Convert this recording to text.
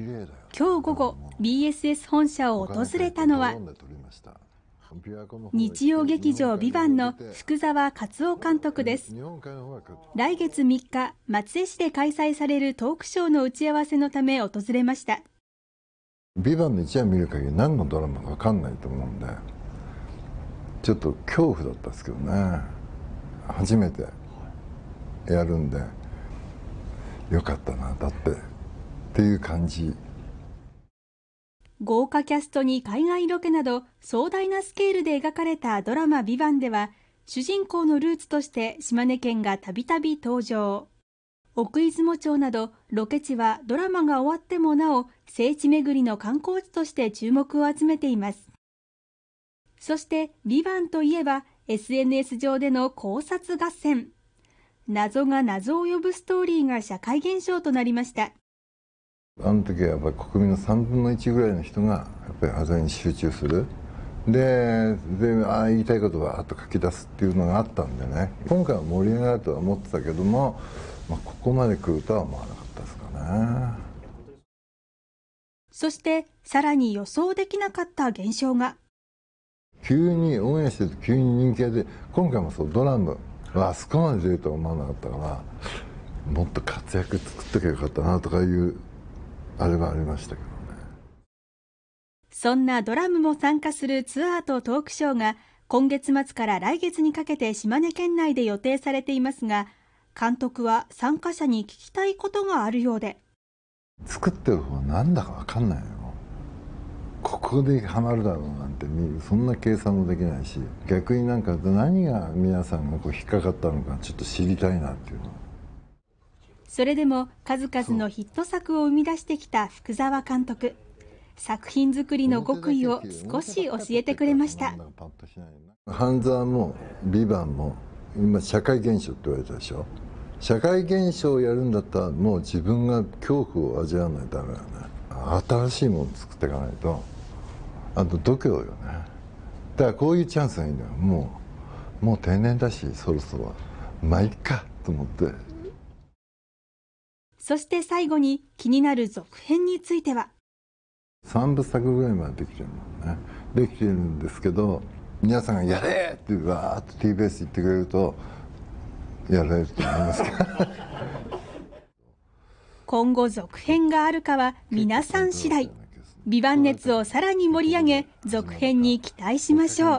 今日午後 BSS 本社を訪れたのは日曜劇場「ビバンの福沢克夫監督です来月3日松江市で開催されるトークショーの打ち合わせのため訪れました「ビバンの一夜見る限り何のドラマか分かんないと思うんでちょっと恐怖だったんですけどね初めてやるんでよかったなだってていう感じ豪華キャストに海外ロケなど壮大なスケールで描かれたドラマ「ビバンでは主人公のルーツとして島根県がたびたび登場奥出雲町などロケ地はドラマが終わってもなお聖地巡りの観光地として注目を集めていますそして「ビバンといえば SNS 上での考察合戦謎が謎を呼ぶストーリーが社会現象となりましたあの時はやっぱり国民の3分の1ぐらいの人がやっぱり犯罪に集中するででああ言いたいことばあっと書き出すっていうのがあったんでね今回は盛り上がるとは思ってたけども、まあ、ここまで来るとは思わなかったですかねそしてさらに予想できなかった現象が急にオンエアしてて急に人気が出今回もそうドラムはあそこまで出るとは思わなかったからもっと活躍作っときゃよかったなとかいうあれはありましたけどねそんなドラムも参加するツアーとトークショーが今月末から来月にかけて島根県内で予定されていますが監督は参加者に聞きたいことがあるようで作ってる方なんだか分かんないよここでハマるだろうなんてそんな計算もできないし逆になんか何が皆さんがこう引っかかったのかちょっと知りたいなっていうのは。それでも数々のヒット作を生み出してきた福沢監督作品作りの極意を少し教えてくれました半沢も「ビバンも今社会現象って言われたでしょ社会現象をやるんだったらもう自分が恐怖を味わわないとダメだね新しいもの作っていかないとあと度胸よねだからこういうチャンスがいいんだよもうもう定年だしそろそろまあいっかと思ってそして最後に気になる続編については3部作ぐらいまでできてるもんねできてるんですけど皆さんが「やれ!」ってわーっと TBS 言ってくれるとやられると思いますけど 今後続編があるかは皆さん次第美版熱をさらに盛り上げ続編に期待しましょう。